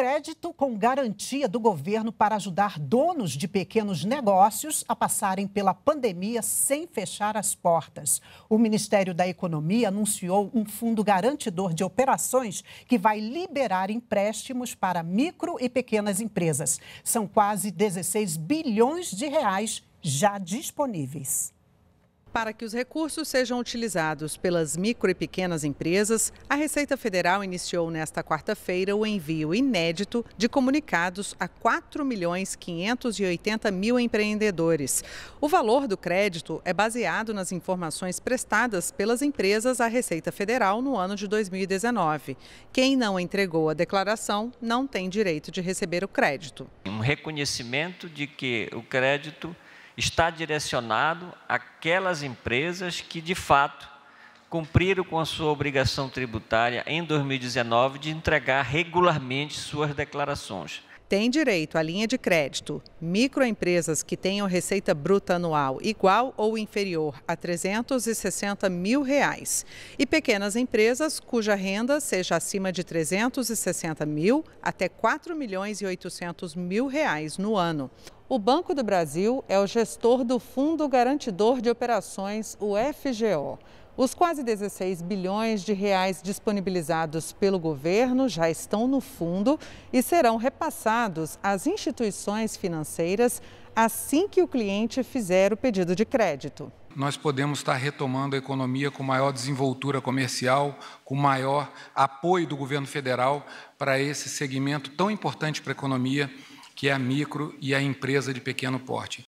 crédito com garantia do governo para ajudar donos de pequenos negócios a passarem pela pandemia sem fechar as portas. O Ministério da Economia anunciou um fundo garantidor de operações que vai liberar empréstimos para micro e pequenas empresas. São quase 16 bilhões de reais já disponíveis para que os recursos sejam utilizados pelas micro e pequenas empresas, a Receita Federal iniciou nesta quarta-feira o envio inédito de comunicados a 4 milhões 580 mil empreendedores. O valor do crédito é baseado nas informações prestadas pelas empresas à Receita Federal no ano de 2019. Quem não entregou a declaração não tem direito de receber o crédito. Um reconhecimento de que o crédito está direcionado àquelas empresas que, de fato, cumpriram com a sua obrigação tributária em 2019 de entregar regularmente suas declarações tem direito à linha de crédito microempresas que tenham receita bruta anual igual ou inferior a 360 mil reais e pequenas empresas cuja renda seja acima de 360 mil até 4 milhões e 800 mil reais no ano. O Banco do Brasil é o gestor do Fundo Garantidor de Operações, o FGO. Os quase 16 bilhões de reais disponibilizados pelo governo já estão no fundo e serão repassados às instituições financeiras assim que o cliente fizer o pedido de crédito. Nós podemos estar retomando a economia com maior desenvoltura comercial, com maior apoio do governo federal para esse segmento tão importante para a economia, que é a micro e a empresa de pequeno porte.